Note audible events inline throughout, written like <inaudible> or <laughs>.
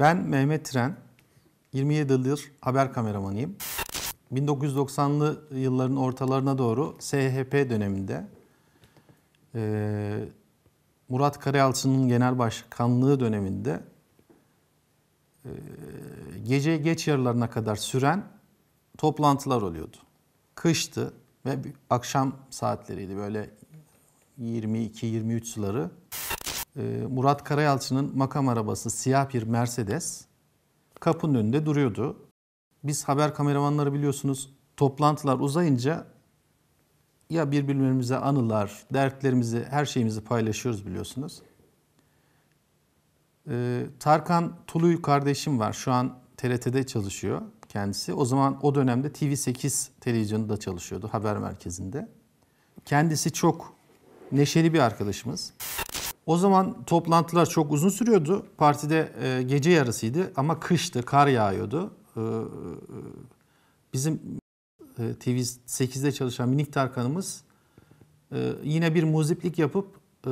Ben Mehmet Tren, 27 yıldır haber kameramanıyım. 1990'lı yılların ortalarına doğru SHP döneminde e, Murat Karayalçı'nın genel başkanlığı döneminde e, gece geç yarılarına kadar süren toplantılar oluyordu. Kıştı ve akşam saatleriydi böyle 22-23 suları ee, Murat Karayalçı'nın makam arabası siyah bir Mercedes kapının önünde duruyordu. Biz haber kameramanları biliyorsunuz toplantılar uzayınca ya birbirlerimize anılar, dertlerimizi, her şeyimizi paylaşıyoruz biliyorsunuz. Ee, Tarkan Tuluy kardeşim var. Şu an TRT'de çalışıyor kendisi. O zaman o dönemde TV8 televizyonunda çalışıyordu haber merkezinde. Kendisi çok neşeli bir arkadaşımız. O zaman toplantılar çok uzun sürüyordu. Partide e, gece yarısıydı ama kıştı, kar yağıyordu. E, e bizim e, TV8'de çalışan minik Tarkan'ımız e, yine bir muziplik yapıp e,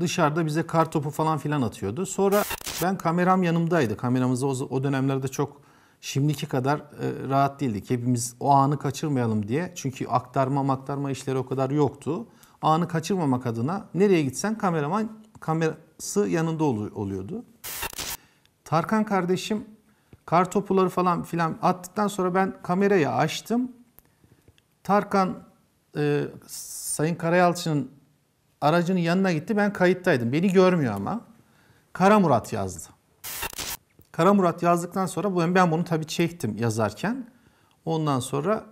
dışarıda bize kar topu falan filan atıyordu. Sonra ben kameram yanımdaydı. Kameramız o, o dönemlerde çok şimdiki kadar e, rahat değildik. Hepimiz o anı kaçırmayalım diye. Çünkü aktarma aktarma işleri o kadar yoktu anı kaçırmamak adına nereye gitsen kameraman kamerası yanında oluyordu. Tarkan kardeşim kar topuları falan filan attıktan sonra ben kamerayı açtım. Tarkan e, Sayın Karayalçı'nın aracının yanına gitti. Ben kayıttaydım. Beni görmüyor ama. Kara Murat yazdı. Kara Murat yazdıktan sonra ben bunu tabii çektim yazarken. Ondan sonra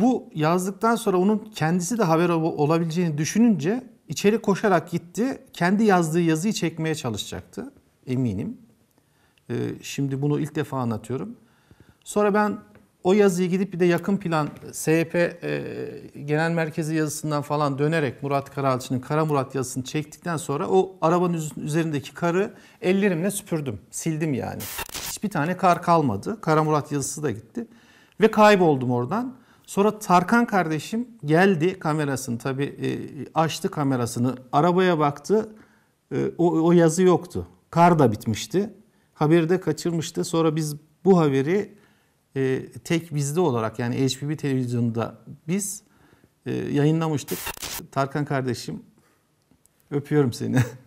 bu yazdıktan sonra onun kendisi de haber olabileceğini düşününce içeri koşarak gitti. Kendi yazdığı yazıyı çekmeye çalışacaktı eminim. Ee, şimdi bunu ilk defa anlatıyorum. Sonra ben o yazıyı gidip bir de yakın plan SYP e, Genel Merkezi yazısından falan dönerek Murat Karalçı'nın Kara Murat yazısını çektikten sonra o arabanın üzerindeki karı ellerimle süpürdüm. Sildim yani. Hiçbir tane kar kalmadı. Kara Murat yazısı da gitti. Ve kayboldum oradan. Sonra Tarkan kardeşim geldi kamerasını tabi e, açtı kamerasını arabaya baktı e, o, o yazı yoktu. Kar da bitmişti. Haberi de kaçırmıştı. Sonra biz bu haberi e, tek bizde olarak yani HPB televizyonunda biz e, yayınlamıştık. Tarkan kardeşim öpüyorum seni. <laughs>